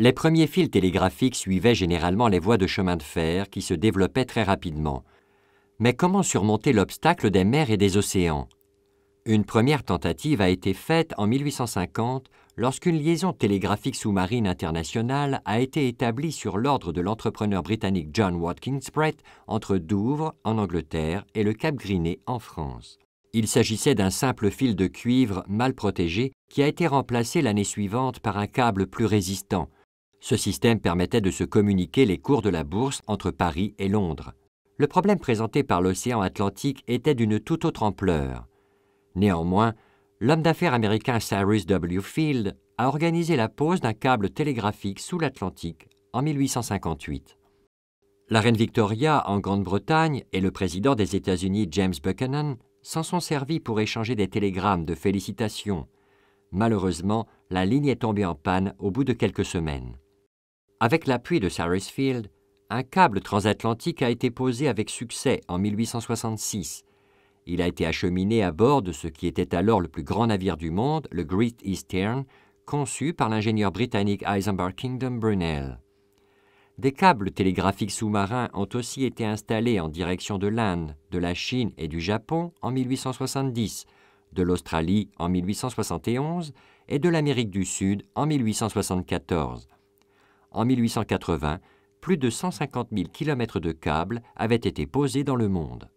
Les premiers fils télégraphiques suivaient généralement les voies de chemin de fer qui se développaient très rapidement. Mais comment surmonter l'obstacle des mers et des océans Une première tentative a été faite en 1850 lorsqu'une liaison télégraphique sous-marine internationale a été établie sur l'ordre de l'entrepreneur britannique John Watkins Brett entre Douvres, en Angleterre, et le Cap Griné, en France. Il s'agissait d'un simple fil de cuivre mal protégé qui a été remplacé l'année suivante par un câble plus résistant, ce système permettait de se communiquer les cours de la bourse entre Paris et Londres. Le problème présenté par l'océan Atlantique était d'une toute autre ampleur. Néanmoins, l'homme d'affaires américain Cyrus W. Field a organisé la pose d'un câble télégraphique sous l'Atlantique en 1858. La reine Victoria en Grande-Bretagne et le président des États-Unis James Buchanan s'en sont servis pour échanger des télégrammes de félicitations. Malheureusement, la ligne est tombée en panne au bout de quelques semaines. Avec l'appui de Field, un câble transatlantique a été posé avec succès en 1866. Il a été acheminé à bord de ce qui était alors le plus grand navire du monde, le Great Eastern, conçu par l'ingénieur britannique Eisenberg Kingdom Brunel. Des câbles télégraphiques sous-marins ont aussi été installés en direction de l'Inde, de la Chine et du Japon en 1870, de l'Australie en 1871 et de l'Amérique du Sud en 1874 en 1880, plus de 150 000 km de câbles avaient été posés dans le monde.